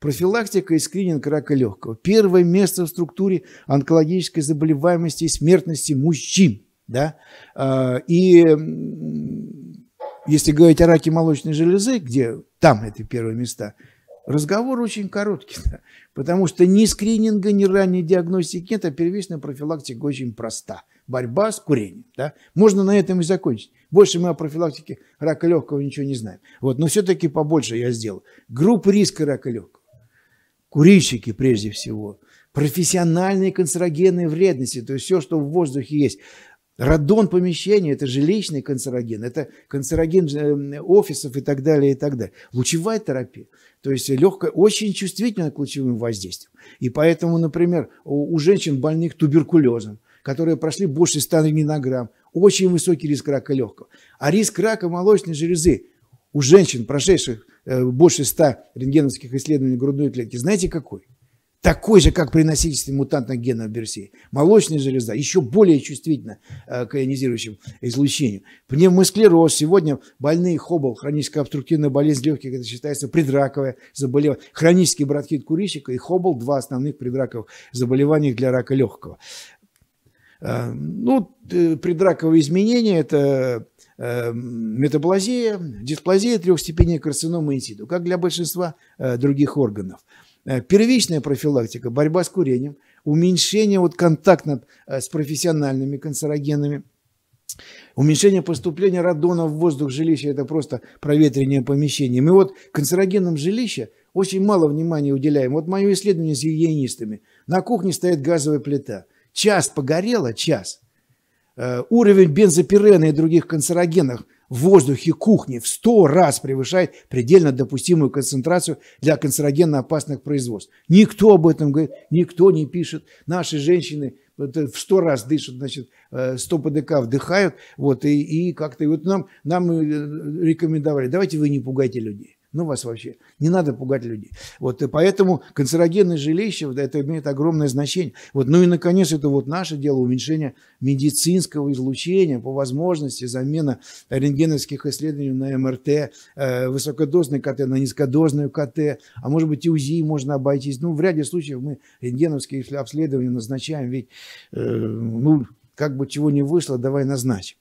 профилактика и скрининг рака легкого. Первое место в структуре онкологической заболеваемости и смертности мужчин. Да? А, и если говорить о раке молочной железы, где там это первые места, разговор очень короткий, да? потому что ни скрининга, ни ранней диагностики нет, а первичная профилактика очень проста. Борьба с курением. Да? Можно на этом и закончить. Больше мы о профилактике рака легкого ничего не знаем. Вот, но все-таки побольше я сделал. Группы риска рака легкого курильщики прежде всего, профессиональные канцерогенные вредности, то есть все, что в воздухе есть. Радон помещения – это жилищный канцероген, это канцероген э, офисов и так далее, и так далее. Лучевая терапия, то есть легкая, очень чувствительна к лучевым воздействиям. И поэтому, например, у женщин больных туберкулезом, которые прошли больше 100 рентгенограмм, очень высокий риск рака легкого. А риск рака молочной железы у женщин, прошедших Э, больше 100 рентгеновских исследований грудной клетки, знаете какой? Такой же, как при носительстве мутантных генов Берсей. Молочная железа еще более чувствительна э, к ионизирующим излучению. Пневмосклероз. Сегодня больные хоббл, хроническая обструктивная болезнь легких, это считается предраковое заболевание. Хронический бронхит курильщика и хоббл – два основных предраковых заболевания для рака легкого. Э, ну, предраковые изменения – это Эм, метаплазия, дисплазия трех степеней карцинома инсиду, как для большинства э, других органов. Э, первичная профилактика, борьба с курением, уменьшение вот контакта э, с профессиональными канцерогенами, Уменьшение поступления радона в воздух жилища – это просто проветривание помещений. Мы вот канцерогенам жилища очень мало внимания уделяем. Вот мое исследование с гигиенистами. На кухне стоит газовая плита. Час погорела, час – Э, уровень бензопирена и других канцерогенов в воздухе кухни в 100 раз превышает предельно допустимую концентрацию для канцерогенно опасных производств. Никто об этом говорит, никто не пишет. Наши женщины э, в сто раз дышат, значит, 100 э, ПДК вдыхают, вот, и, и как-то вот нам, нам рекомендовали, давайте вы не пугайте людей. Ну вас вообще. Не надо пугать людей. Вот, и поэтому канцерогенное жилище, вот, это имеет огромное значение. Вот, ну и, наконец, это вот наше дело уменьшения медицинского излучения по возможности, замена рентгеновских исследований на МРТ, э, высокодозный КТ на низкодозную КТ, а может быть и УЗИ можно обойтись. Ну, в ряде случаев мы рентгеновские обследования назначаем, ведь, э, ну, как бы чего не вышло, давай назначим.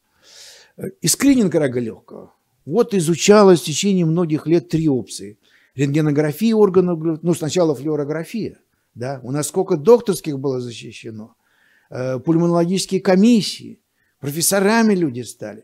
Э, и скрининг рога легкого вот изучалось в течение многих лет три опции. Рентгенография органов, ну сначала флюорография, да, у нас сколько докторских было защищено, э, пульмонологические комиссии, профессорами люди стали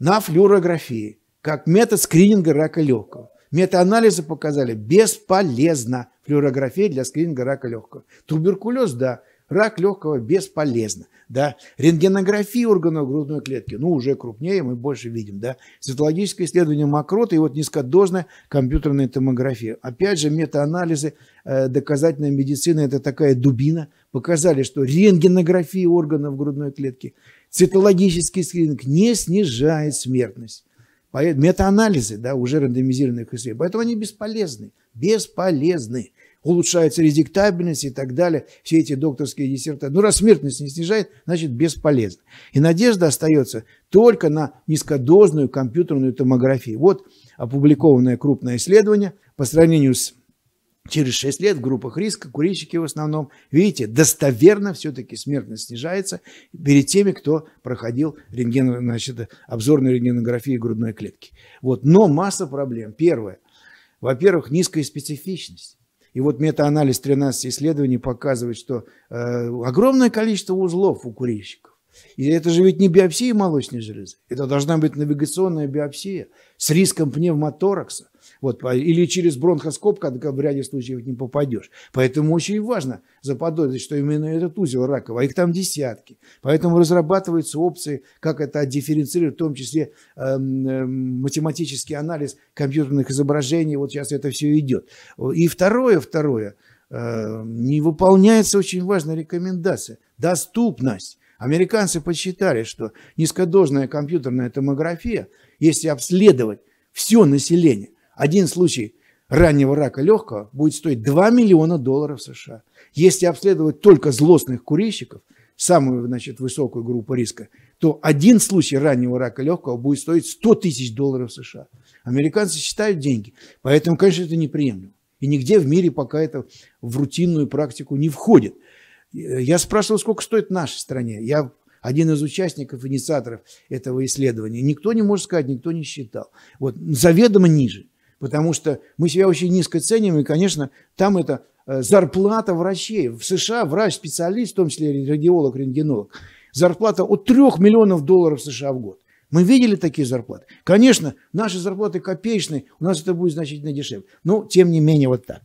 на флюорографии, как метод скрининга рака легкого. Метаанализы показали бесполезно флюорография для скрининга рака легкого. Туберкулез, да, Рак легкого бесполезно. Да? Рентгенография органов грудной клетки, ну, уже крупнее, мы больше видим. Да? Цитологическое исследование мокроты и вот низкодозная компьютерная томография. Опять же, метаанализы э, доказательной медицины, это такая дубина, показали, что рентгенография органов грудной клетки, цитологический скрининг не снижает смертность. Метаанализы, да, уже рандомизированных исследований. Поэтому они бесполезны. Бесполезны улучшается резектабельность и так далее, все эти докторские диссертации. Ну, раз смертность не снижает, значит, бесполезно. И надежда остается только на низкодозную компьютерную томографию. Вот опубликованное крупное исследование по сравнению с Через 6 лет в группах риска курильщики в основном, видите, достоверно все-таки смертность снижается перед теми, кто проходил рентген, значит, обзорную рентгенографию грудной клетки. Вот. Но масса проблем. Первое. Во-первых, низкая специфичность. И вот метаанализ 13 исследований показывает, что э, огромное количество узлов у курильщиков. И это же ведь не биопсия молочной железы. Это должна быть навигационная биопсия с риском пневмоторакса. Вот, или через бронхоскоп, когда в ряде случаев не попадешь. Поэтому очень важно заподозрить, что именно этот узел раковый, а их там десятки. Поэтому разрабатываются опции, как это дифференцировать, в том числе эм, эм, математический анализ компьютерных изображений. Вот сейчас это все идет. И второе, второе, э, не выполняется очень важная рекомендация – доступность. Американцы посчитали, что низкодозная компьютерная томография, если обследовать все население, один случай раннего рака легкого будет стоить 2 миллиона долларов США. Если обследовать только злостных курильщиков, самую значит, высокую группу риска, то один случай раннего рака легкого будет стоить 100 тысяч долларов США. Американцы считают деньги. Поэтому, конечно, это неприемлемо. И нигде в мире пока это в рутинную практику не входит. Э, я спрашивал, сколько стоит в нашей стране. Я один из участников, инициаторов этого исследования. Никто не может сказать, никто не считал. Вот, заведомо ниже. Потому что мы себя очень низко ценим, и, конечно, там это э, зарплата врачей. В США врач-специалист, в том числе радиолог, рентгенолог, зарплата от 3 миллионов долларов США в год. Мы видели такие зарплаты. Конечно, наши зарплаты копеечные, у нас это будет значительно дешевле. Но, тем не менее, вот так.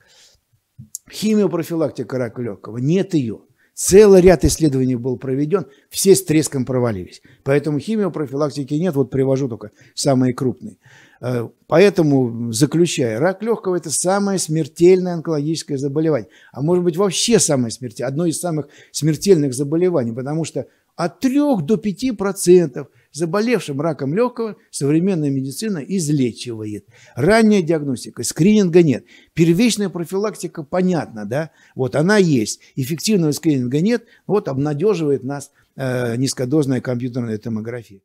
Химиопрофилактика рака легкого. Нет ее. Целый ряд исследований был проведен, все с треском провалились. Поэтому химиопрофилактики нет, вот привожу только самые крупные. Э, поэтому, заключая, рак легкого – это самое смертельное онкологическое заболевание. А может быть, вообще самое смертельное, одно из самых смертельных заболеваний, потому что от 3 до 5 процентов заболевшим раком легкого современная медицина излечивает. Ранняя диагностика, скрининга нет. Первичная профилактика понятна, да? Вот она есть. Эффективного скрининга нет. Вот обнадеживает нас э, низкодозная компьютерная томография.